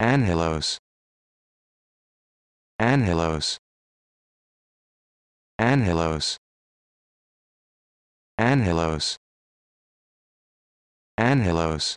Anhelos. Anhelos. Anhelos. Anhelos. Anhelos.